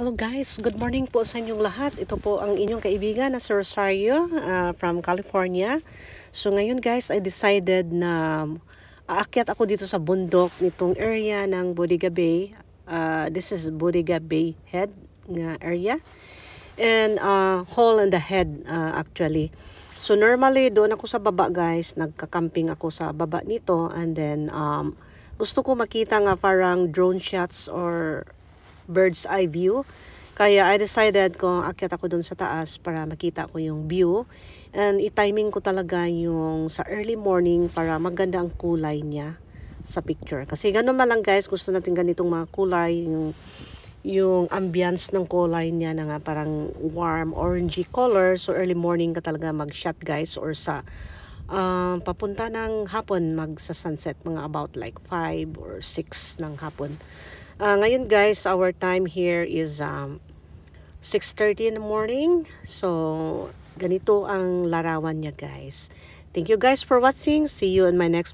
Hello guys, good morning po sa inyong lahat. Ito po ang inyong kaibigan na si Rosario uh, from California. So ngayon guys, I decided na aakyat ako dito sa bundok nitong area ng Bodega Bay. Uh, this is Bodega Bay Head na area. And uh, hole in the head uh, actually. So normally doon ako sa baba guys, nagka-camping ako sa baba nito and then um, gusto ko makita nga parang drone shots or bird's eye view. Kaya I decided kung akyat ako dun sa taas para makita ko yung view. And itiming ko talaga yung sa early morning para maganda ang kulay niya sa picture. Kasi ganun man lang guys, gusto natin ganitong mga kulay, yung, yung ambience ng kulay niya na nga parang warm orangey color. So early morning ka talaga mag-shot guys or sa uh, papunta ng hapon magsa-sunset mga about like 5 or 6 ng hapon. Uh, ngayon guys, our time here is um, 6.30 in the morning. So, ganito ang larawan niya guys. Thank you guys for watching. See you in my next